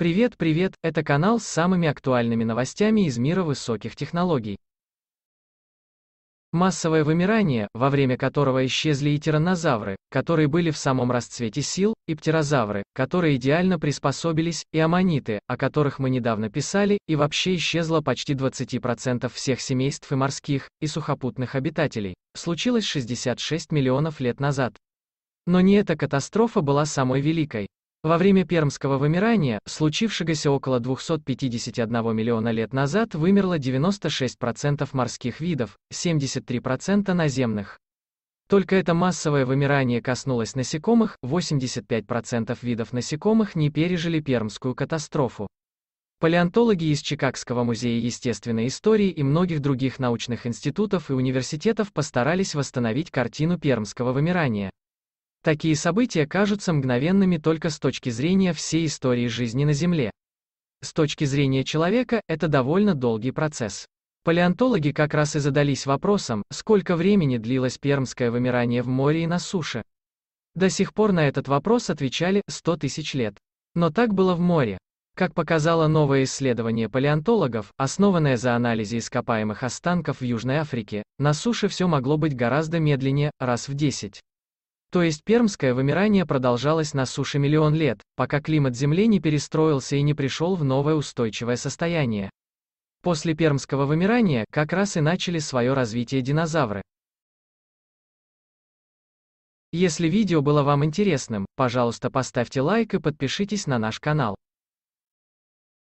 Привет, привет, это канал с самыми актуальными новостями из мира высоких технологий. Массовое вымирание, во время которого исчезли и тираннозавры, которые были в самом расцвете сил, и птерозавры, которые идеально приспособились, и аммониты, о которых мы недавно писали, и вообще исчезло почти 20% всех семейств и морских, и сухопутных обитателей. Случилось 66 миллионов лет назад. Но не эта катастрофа была самой великой. Во время пермского вымирания, случившегося около 251 миллиона лет назад, вымерло 96% морских видов, 73% наземных. Только это массовое вымирание коснулось насекомых, 85% видов насекомых не пережили пермскую катастрофу. Палеонтологи из Чикагского музея естественной истории и многих других научных институтов и университетов постарались восстановить картину пермского вымирания. Такие события кажутся мгновенными только с точки зрения всей истории жизни на Земле. С точки зрения человека, это довольно долгий процесс. Палеонтологи как раз и задались вопросом, сколько времени длилось пермское вымирание в море и на суше. До сих пор на этот вопрос отвечали 100 тысяч лет. Но так было в море. Как показало новое исследование палеонтологов, основанное за анализе ископаемых останков в Южной Африке, на суше все могло быть гораздо медленнее, раз в 10. То есть пермское вымирание продолжалось на суше миллион лет, пока климат Земли не перестроился и не пришел в новое устойчивое состояние. После пермского вымирания как раз и начали свое развитие динозавры. Если видео было вам интересным, пожалуйста поставьте лайк и подпишитесь на наш канал.